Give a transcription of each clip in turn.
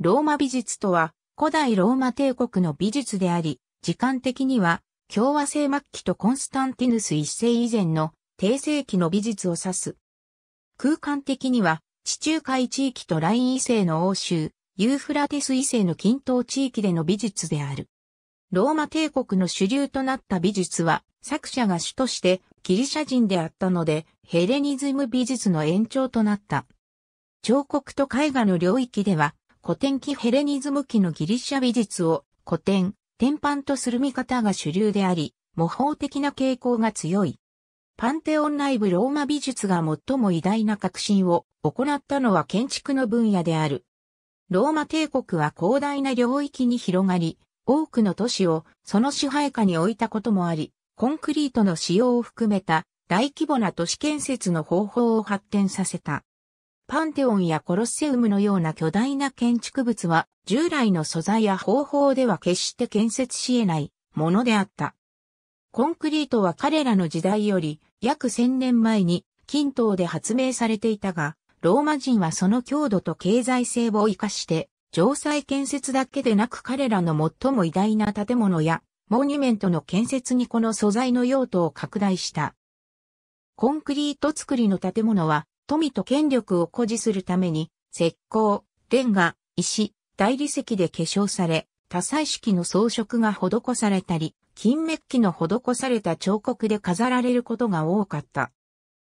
ローマ美術とは、古代ローマ帝国の美術であり、時間的には、共和制末期とコンスタンティヌス一世以前の低世紀の美術を指す。空間的には、地中海地域とライン異性の欧州、ユーフラテス異性の均等地域での美術である。ローマ帝国の主流となった美術は、作者が主としてギリシャ人であったので、ヘレニズム美術の延長となった。彫刻と絵画の領域では、古典期ヘレニズム期のギリシャ美術を古典、天板とする見方が主流であり、模倣的な傾向が強い。パンテオン内部ローマ美術が最も偉大な革新を行ったのは建築の分野である。ローマ帝国は広大な領域に広がり、多くの都市をその支配下に置いたこともあり、コンクリートの使用を含めた大規模な都市建設の方法を発展させた。パンテオンやコロッセウムのような巨大な建築物は、従来の素材や方法では決して建設し得ないものであった。コンクリートは彼らの時代より約1000年前に均等で発明されていたが、ローマ人はその強度と経済性を活かして、城塞建設だけでなく彼らの最も偉大な建物やモニュメントの建設にこの素材の用途を拡大した。コンクリート作りの建物は富と権力を誇示するために、石膏、レンガ、石、大理石で化粧され、多彩式の装飾が施されたり、金メッキの施された彫刻で飾られることが多かった。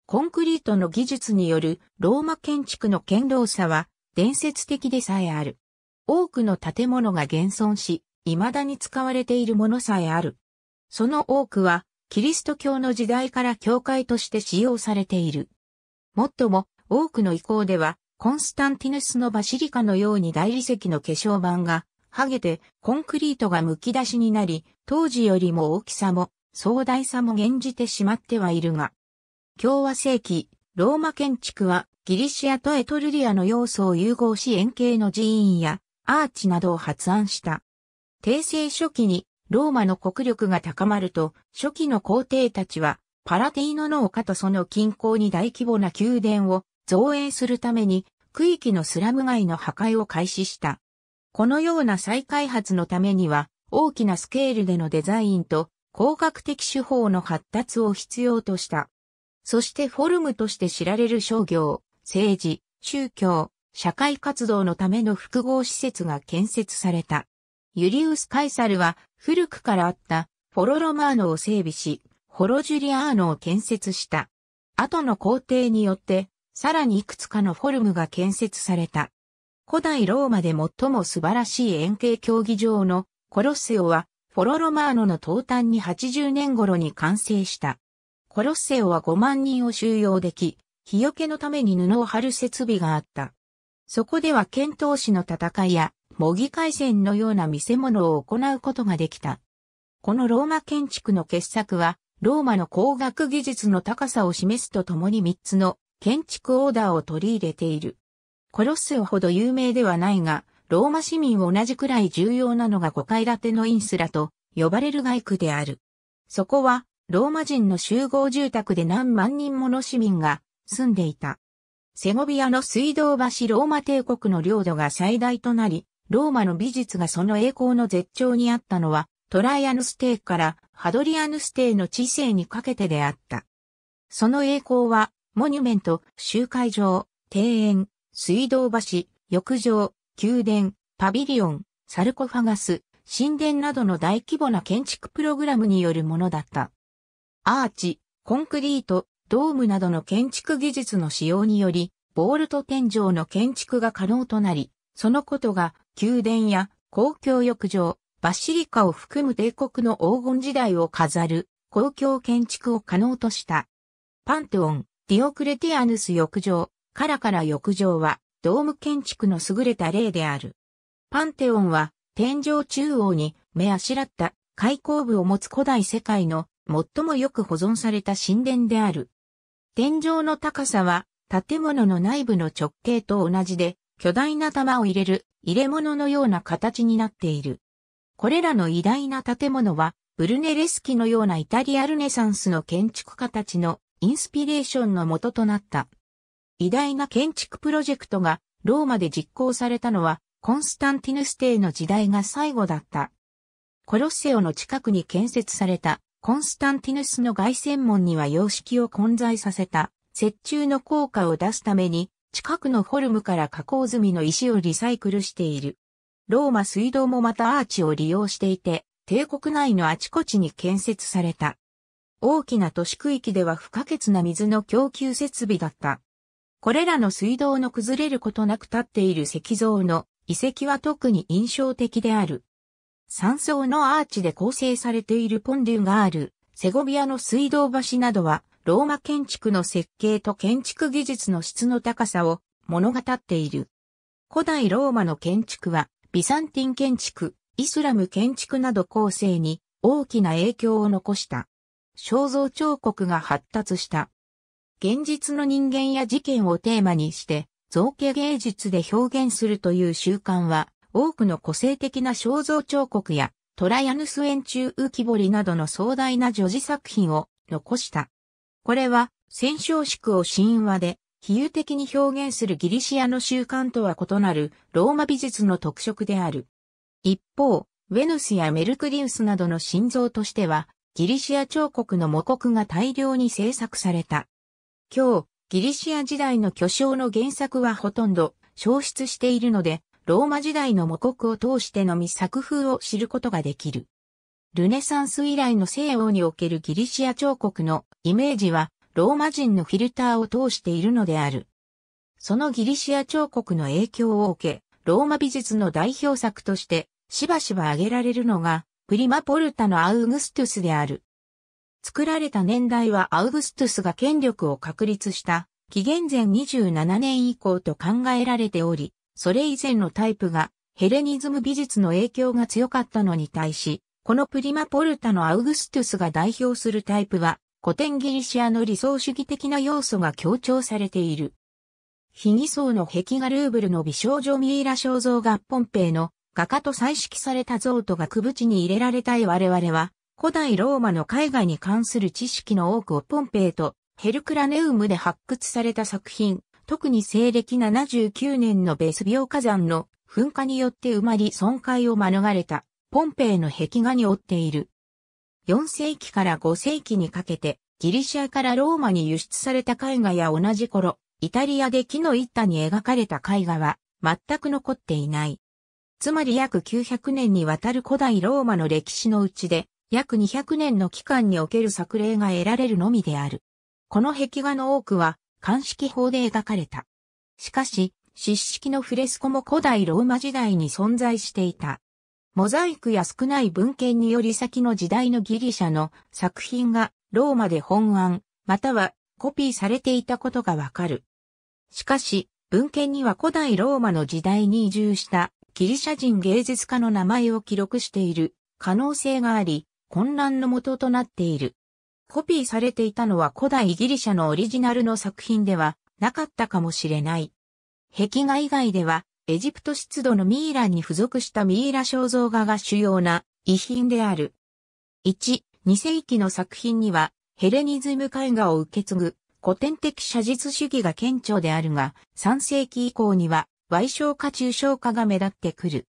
コンクリートの技術によるローマ建築の堅牢さは伝説的でさえある。多くの建物が現存し、未だに使われているものさえある。その多くは、キリスト教の時代から教会として使用されている。もっとも、多くの遺構では、コンスタンティヌスのバシリカのように大理石の化粧板が、剥げてコンクリートが剥き出しになり、当時よりも大きさも壮大さも減じてしまってはいるが、共和世紀、ローマ建築はギリシアとエトルリアの要素を融合し円形の寺院やアーチなどを発案した。帝政初期にローマの国力が高まると、初期の皇帝たちはパラティーノの丘とその近郊に大規模な宮殿を造営するために区域のスラム街の破壊を開始した。このような再開発のためには大きなスケールでのデザインと工学的手法の発達を必要とした。そしてフォルムとして知られる商業、政治、宗教、社会活動のための複合施設が建設された。ユリウス・カイサルは古くからあったフォロロマーノを整備し、ホロジュリアーノを建設した。後の工程によって、さらにいくつかのフォルムが建設された。古代ローマで最も素晴らしい円形競技場のコロッセオは、フォロロマーノの東端に80年頃に完成した。コロッセオは5万人を収容でき、日よけのために布を張る設備があった。そこでは剣闘士の戦いや模擬回戦のような見せ物を行うことができた。このローマ建築の傑作はローマの工学技術の高さを示すとともに3つの建築オーダーを取り入れている。コロッセオほど有名ではないが、ローマ市民同じくらい重要なのが5階建てのインスラと呼ばれる外区である。そこは、ローマ人の集合住宅で何万人もの市民が住んでいた。セゴビアの水道橋ローマ帝国の領土が最大となり、ローマの美術がその栄光の絶頂にあったのは、トライアヌス帝からハドリアヌス帝の知性にかけてであった。その栄光は、モニュメント、集会場、庭園、水道橋、浴場、宮殿、パビリオン、サルコファガス、神殿などの大規模な建築プログラムによるものだった。アーチ、コンクリート、ドームなどの建築技術の使用により、ボールと天井の建築が可能となり、そのことが宮殿や公共浴場、バシリカを含む帝国の黄金時代を飾る公共建築を可能とした。パンテオン、ディオクレティアヌス浴場、カラカラ浴場はドーム建築の優れた例である。パンテオンは天井中央に目あしらった開口部を持つ古代世界の最もよく保存された神殿である。天井の高さは建物の内部の直径と同じで巨大な玉を入れる入れ物のような形になっている。これらの偉大な建物は、ブルネレスキのようなイタリアルネサンスの建築家たちのインスピレーションの元となった。偉大な建築プロジェクトがローマで実行されたのはコンスタンティヌス帝の時代が最後だった。コロッセオの近くに建設されたコンスタンティヌスの凱旋門には様式を混在させた雪中の効果を出すために近くのフォルムから加工済みの石をリサイクルしている。ローマ水道もまたアーチを利用していて、帝国内のあちこちに建設された。大きな都市区域では不可欠な水の供給設備だった。これらの水道の崩れることなく立っている石像の遺跡は特に印象的である。三層のアーチで構成されているポンデュがあるセゴビアの水道橋などはローマ建築の設計と建築技術の質の高さを物語っている。古代ローマの建築はビサンティン建築、イスラム建築など後世に大きな影響を残した。肖像彫刻が発達した。現実の人間や事件をテーマにして造形芸術で表現するという習慣は多くの個性的な肖像彫刻やトライアヌス円柱浮き彫りなどの壮大な女児作品を残した。これは戦勝式を神話で比喩的に表現するギリシアの習慣とは異なるローマ美術の特色である。一方、ウェヌスやメルクリウスなどの心臓としては、ギリシア彫刻の模刻が大量に制作された。今日、ギリシア時代の巨匠の原作はほとんど消失しているので、ローマ時代の模刻を通してのみ作風を知ることができる。ルネサンス以来の西欧におけるギリシア彫刻のイメージはローマ人のフィルターを通しているのである。そのギリシア彫刻の影響を受け、ローマ美術の代表作としてしばしば挙げられるのが、プリマポルタのアウグストゥスである。作られた年代はアウグストゥスが権力を確立した紀元前27年以降と考えられており、それ以前のタイプがヘレニズム美術の影響が強かったのに対し、このプリマポルタのアウグストゥスが代表するタイプは古典ギリシアの理想主義的な要素が強調されている。非偽装の壁画ルーブルの美少女ミイラ肖像画ポンペイの画家と彩色された像と額縁に入れられたい我々は、古代ローマの絵画に関する知識の多くをポンペイとヘルクラネウムで発掘された作品、特に西暦79年のベス病火山の噴火によって埋まり損壊を免れたポンペイの壁画に追っている。4世紀から5世紀にかけて、ギリシアからローマに輸出された絵画や同じ頃、イタリアで木の一端に描かれた絵画は、全く残っていない。つまり約900年にわたる古代ローマの歴史のうちで、約200年の期間における作例が得られるのみである。この壁画の多くは、鑑識法で描かれた。しかし、失式のフレスコも古代ローマ時代に存在していた。モザイクや少ない文献により先の時代のギリシャの作品がローマで本案、またはコピーされていたことがわかる。しかし、文献には古代ローマの時代に移住したギリシャ人芸術家の名前を記録している可能性があり、混乱の元となっている。コピーされていたのは古代ギリシャのオリジナルの作品ではなかったかもしれない。壁画以外ではエジプト出土のミイラに付属したミイラ肖像画が主要な遺品である。1、2世紀の作品には、ヘレニズム絵画を受け継ぐ古典的写実主義が顕著であるが、3世紀以降には、賠償化中小化が目立ってくる。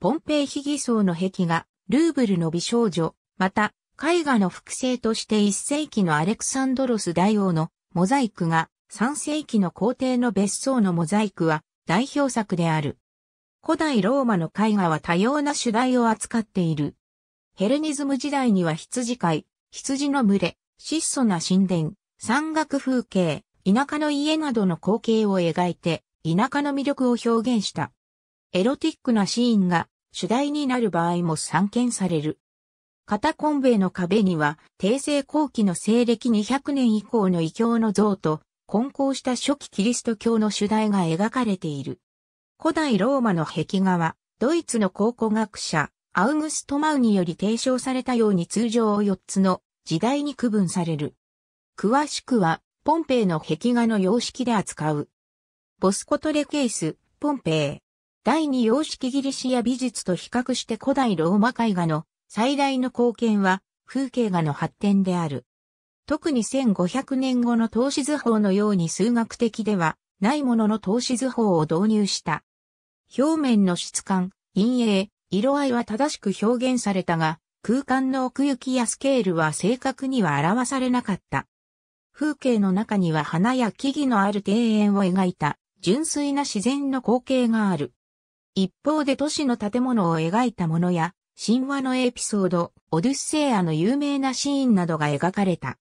ポンペイヒギ層の壁画、ルーブルの美少女、また、絵画の複製として1世紀のアレクサンドロス大王のモザイクが3世紀の皇帝の別荘のモザイクは代表作である。古代ローマの絵画は多様な主題を扱っている。ヘレニズム時代には羊飼い、羊の群れ、質素な神殿、山岳風景、田舎の家などの光景を描いて、田舎の魅力を表現した。エロティックなシーンが主題になる場合も散見される。カタコンベの壁には、帝政後期の西暦200年以降の異教の像と、混交した初期キリスト教の主題が描かれている。古代ローマの壁画は、ドイツの考古学者、アウグスト・マウにより提唱されたように通常を4つの時代に区分される。詳しくは、ポンペイの壁画の様式で扱う。ボスコトレケース、ポンペイ。第二様式ギリシア美術と比較して古代ローマ絵画の最大の貢献は風景画の発展である。特に1500年後の投資図法のように数学的ではないものの投資図法を導入した。表面の質感、陰影、色合いは正しく表現されたが、空間の奥行きやスケールは正確には表されなかった。風景の中には花や木々のある庭園を描いた純粋な自然の光景がある。一方で都市の建物を描いたものや神話のエピソード、オデュッセイアの有名なシーンなどが描かれた。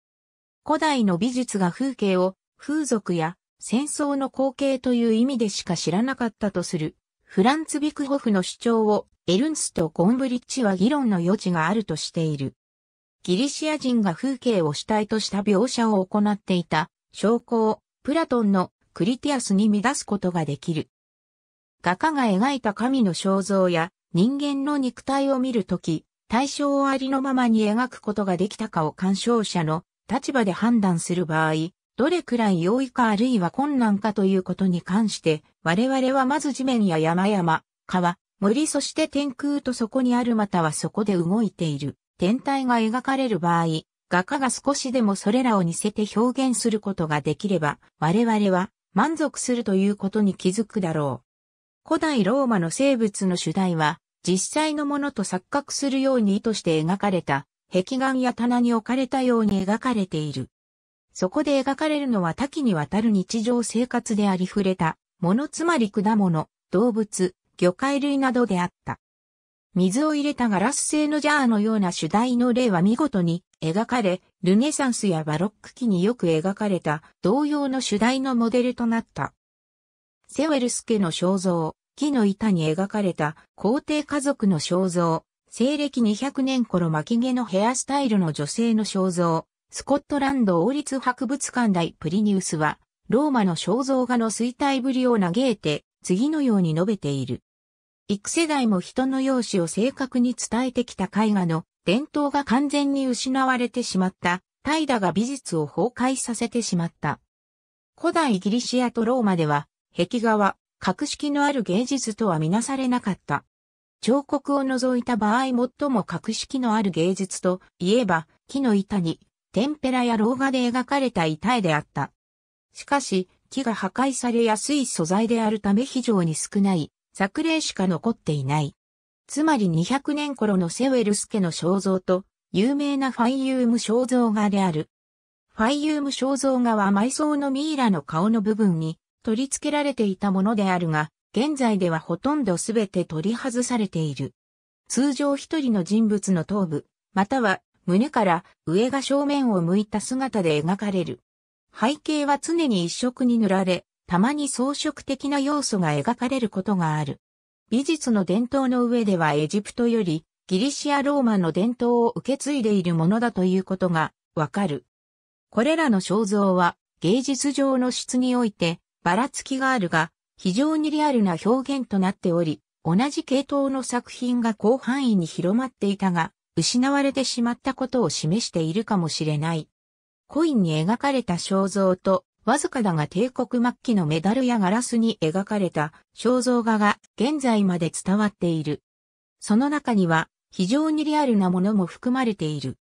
古代の美術が風景を風俗や戦争の光景という意味でしか知らなかったとする、フランツ・ビクホフの主張をエルンスとゴンブリッチは議論の余地があるとしている。ギリシア人が風景を主体とした描写を行っていた証拠をプラトンのクリティアスに見出すことができる。画家が描いた神の肖像や人間の肉体を見るとき、対象をありのままに描くことができたかを鑑賞者の立場で判断する場合、どれくらい容易かあるいは困難かということに関して、我々はまず地面や山々、川、森そして天空とそこにあるまたはそこで動いている天体が描かれる場合、画家が少しでもそれらを似せて表現することができれば、我々は満足するということに気づくだろう。古代ローマの生物の主題は、実際のものと錯覚するように意図して描かれた壁岸や棚に置かれたように描かれている。そこで描かれるのは多岐にわたる日常生活でありふれた、ものつまり果物、動物、魚介類などであった。水を入れたガラス製のジャーのような主題の例は見事に描かれ、ルネサンスやバロック期によく描かれた同様の主題のモデルとなった。セウェルス家の肖像、木の板に描かれた皇帝家族の肖像、西暦200年頃巻き毛のヘアスタイルの女性の肖像、スコットランド王立博物館大プリニウスは、ローマの肖像画の衰退ぶりを嘆いて、次のように述べている。幾世代も人の容姿を正確に伝えてきた絵画の伝統が完全に失われてしまった、怠惰が美術を崩壊させてしまった。古代ギリシアとローマでは、壁画は格式のある芸術とはみなされなかった。彫刻を除いた場合最も格式のある芸術といえば木の板に天ペラや老画で描かれた板絵であった。しかし木が破壊されやすい素材であるため非常に少ない作例しか残っていない。つまり200年頃のセウェルス家の肖像と有名なファイユーム肖像画である。ファイユーム肖像画は埋葬のミイラの顔の部分に取り付けられていたものであるが、現在ではほとんどすべて取り外されている。通常一人の人物の頭部、または胸から上が正面を向いた姿で描かれる。背景は常に一色に塗られ、たまに装飾的な要素が描かれることがある。美術の伝統の上ではエジプトよりギリシア・ローマの伝統を受け継いでいるものだということがわかる。これらの肖像は芸術上の質においてばらつきがあるが、非常にリアルな表現となっており、同じ系統の作品が広範囲に広まっていたが、失われてしまったことを示しているかもしれない。コインに描かれた肖像と、わずかだが帝国末期のメダルやガラスに描かれた肖像画が現在まで伝わっている。その中には非常にリアルなものも含まれている。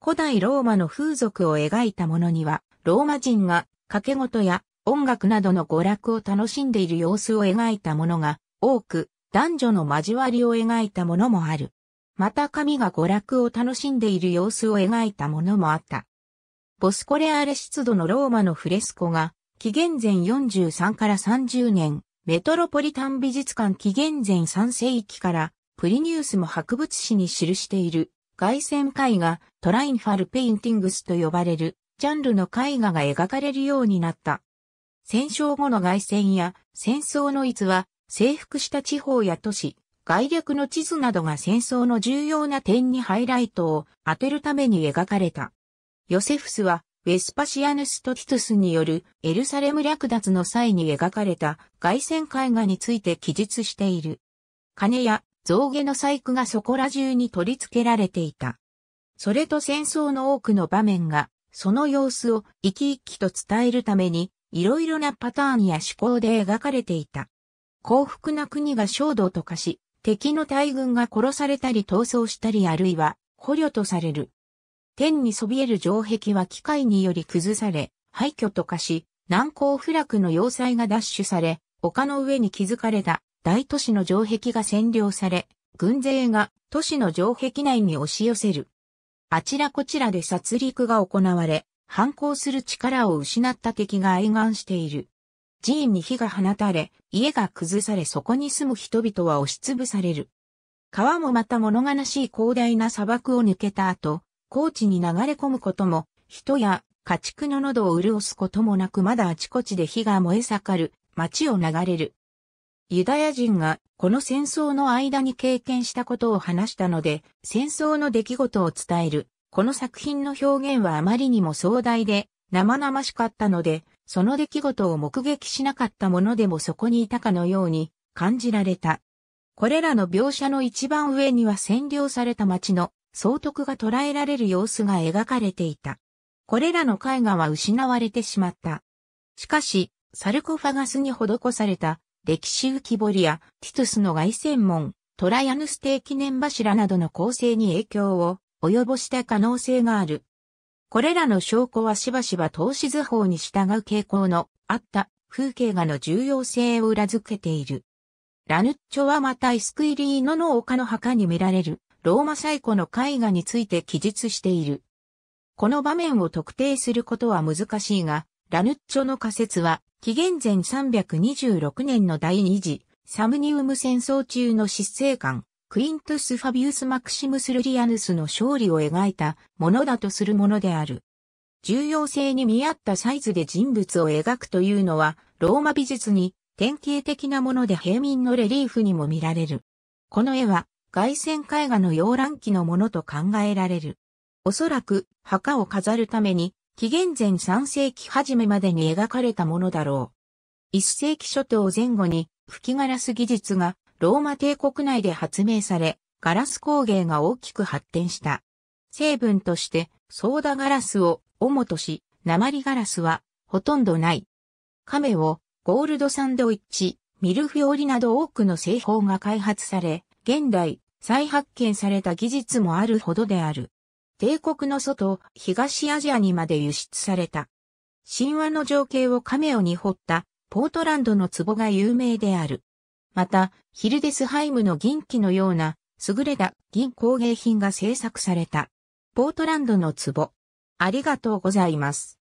古代ローマの風俗を描いたものには、ローマ人が掛け事や音楽などの娯楽を楽しんでいる様子を描いたものが多く、男女の交わりを描いたものもある。また神が娯楽を楽しんでいる様子を描いたものもあった。ボスコレアレ湿度のローマのフレスコが、紀元前43から30年、メトロポリタン美術館紀元前3世紀から、プリニウスも博物誌に記している、外線絵画、トラインファルペインティングスと呼ばれる、ジャンルの絵画が描かれるようになった。戦勝後の外戦や戦争の逸話、征服した地方や都市、概略の地図などが戦争の重要な点にハイライトを当てるために描かれた。ヨセフスは、ウェスパシアヌスとティトゥスによるエルサレム略奪の際に描かれた外戦絵画について記述している。金や象牙の細工がそこら中に取り付けられていた。それと戦争の多くの場面が、その様子を生き生きと伝えるためにいろいろなパターンや思考で描かれていた。幸福な国が衝動と化し、敵の大軍が殺されたり逃走したりあるいは捕虜とされる。天にそびえる城壁は機械により崩され、廃墟と化し、難攻不落の要塞が奪取され、丘の上に築かれた大都市の城壁が占領され、軍勢が都市の城壁内に押し寄せる。あちらこちらで殺戮が行われ、反抗する力を失った敵が哀願している。寺院に火が放たれ、家が崩されそこに住む人々は押しつぶされる。川もまた物悲しい広大な砂漠を抜けた後、高地に流れ込むことも、人や家畜の喉を潤すこともなくまだあちこちで火が燃え盛る、街を流れる。ユダヤ人がこの戦争の間に経験したことを話したので、戦争の出来事を伝えるこの作品の表現はあまりにも壮大で生々しかったので、その出来事を目撃しなかったものでもそこにいたかのように感じられた。これらの描写の一番上には占領された町の総督が捉えられる様子が描かれていた。これらの絵画は失われてしまった。しかし、サルコファガスに施された歴史浮き彫りやティトゥスの凱旋門、トライアヌステー記念柱などの構成に影響を及ぼした可能性がある。これらの証拠はしばしば投資図法に従う傾向のあった風景画の重要性を裏付けている。ラヌッチョはまたイスクイリーノの丘の墓に見られるローマ最古の絵画について記述している。この場面を特定することは難しいが、ラヌッチョの仮説は紀元前326年の第二次サムニウム戦争中の失政官クイントス・ファビウス・マクシムス・ルリアヌスの勝利を描いたものだとするものである。重要性に見合ったサイズで人物を描くというのは、ローマ美術に典型的なもので平民のレリーフにも見られる。この絵は、外線絵画の洋乱期のものと考えられる。おそらく、墓を飾るために、紀元前3世紀初めまでに描かれたものだろう。1世紀初頭前後に、吹きガラス技術がローマ帝国内で発明され、ガラス工芸が大きく発展した。成分として、ソーダガラスを主とし、鉛ガラスはほとんどない。亀をゴールドサンドイッチ、ミルフィオリなど多くの製法が開発され、現代再発見された技術もあるほどである。帝国の外、東アジアにまで輸出された。神話の情景を亀をに彫ったポートランドの壺が有名である。また、ヒルデスハイムの銀器のような優れた銀工芸品が制作された。ポートランドの壺。ありがとうございます。